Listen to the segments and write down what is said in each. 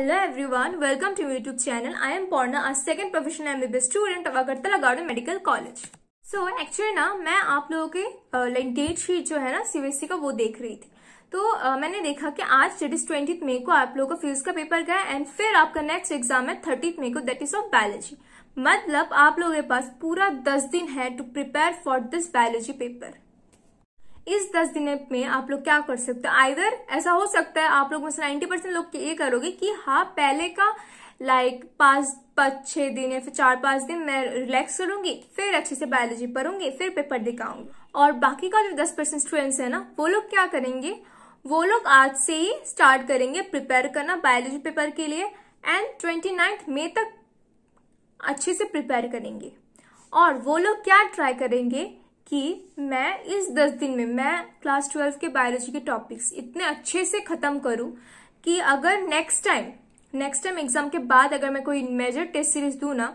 hello everyone welcome to YouTube channel I am am आज second professional professional MBBS student of Agartala Garden Medical so actually ना मैं आप लोगों के like date sheet जो है ना सीबीएसई e का वो देख रही थी तो uh, मैंने देखा कि आज डेट इज ट्वेंटी मई को आप लोगों का फिजिक्स का पेपर गया एंड फिर आपका नेक्स्ट एग्जाम है थर्टी मई को दैट इज ऑफ बायोलॉजी मतलब आप लोगों के पास पूरा दस दिन है to prepare for this biology paper इस दस दिन में आप लोग क्या कर सकते हो आइधर ऐसा हो सकता है आप लोग बस नाइन्टी परसेंट लोग ये करोगे कि हाँ पहले का लाइक पांच पाँच छह दिन या फिर चार पांच दिन मैं रिलैक्स करूंगी फिर अच्छे से बायोलॉजी पढ़ूंगी फिर पेपर दिखाऊंगी और बाकी का जो दस परसेंट स्टूडेंट्स है ना वो लोग क्या करेंगे वो लोग आज से ही स्टार्ट करेंगे प्रिपेयर करना बायोलॉजी पेपर के लिए एंड ट्वेंटी नाइन्थ मे तक अच्छे से प्रिपेयर करेंगे और वो लोग क्या ट्राई करेंगे कि मैं इस दस दिन में मैं क्लास ट्वेल्व के बायोलॉजी के टॉपिक्स इतने अच्छे से ख़त्म करूं कि अगर next time next time exam के बाद अगर मैं कोई मेजर टेस्ट सीरीज दू ना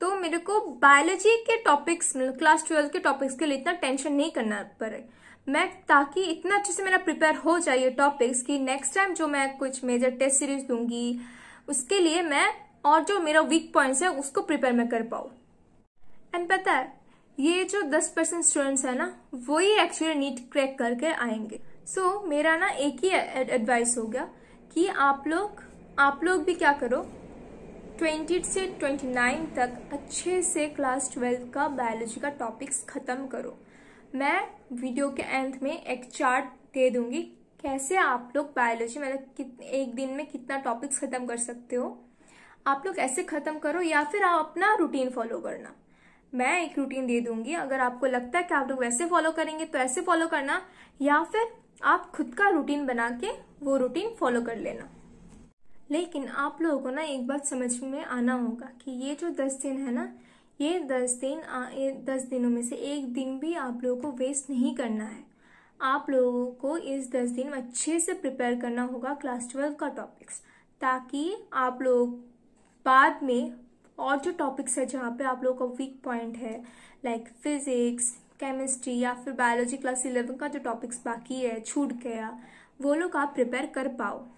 तो मेरे को बायोलॉजी के टॉपिक्स मतलब क्लास ट्वेल्व के टॉपिक्स के लिए इतना टेंशन नहीं करना पड़े मैं ताकि इतना अच्छे से मेरा प्रिपेयर हो जाए टॉपिक्स कि नेक्स्ट टाइम जो मैं कुछ मेजर टेस्ट सीरीज दूंगी उसके लिए मैं और जो मेरा वीक पॉइंट्स है उसको प्रिपेयर मैं कर पाऊँ एंड पता है ये जो दस परसेंट स्टूडेंट्स है ना वो ही एक्चुअली नीट क्रैक करके आएंगे सो so, मेरा ना एक ही एडवाइस हो गया कि आप लोग आप लोग भी क्या करो ट्वेंटी से ट्वेंटी नाइन तक अच्छे से क्लास ट्वेल्थ का बायोलॉजी का टॉपिक्स ख़त्म करो मैं वीडियो के एंड में एक चार्ट दे दूंगी कैसे आप लोग बायोलॉजी मतलब एक दिन में कितना टॉपिक्स ख़त्म कर सकते हो आप लोग ऐसे ख़त्म करो या फिर आप अपना रूटीन फॉलो करना मैं एक रूटीन दे दूंगी अगर आपको लगता है कि आप लोग वैसे फॉलो करेंगे तो ऐसे फॉलो करना या फिर आप खुद का रूटीन बना के वो रूटीन फॉलो कर लेना लेकिन आप लोगों को ना एक बात समझ में आना होगा कि ये जो दस दिन है ना ये दस दिन आ, ये दस दिनों में से एक दिन भी आप लोगों को वेस्ट नहीं करना है आप लोगों को इस दस दिन अच्छे से प्रिपेयर करना होगा क्लास ट्वेल्व का टॉपिक्स ताकि आप लोग बाद में और जो टॉपिक्स है जहाँ पे आप लोगों का वीक पॉइंट है लाइक फिजिक्स केमिस्ट्री या फिर बायोलॉजी क्लास इलेवन का जो टॉपिक्स बाकी है छूट गया वो लोग आप प्रिपेयर कर पाओ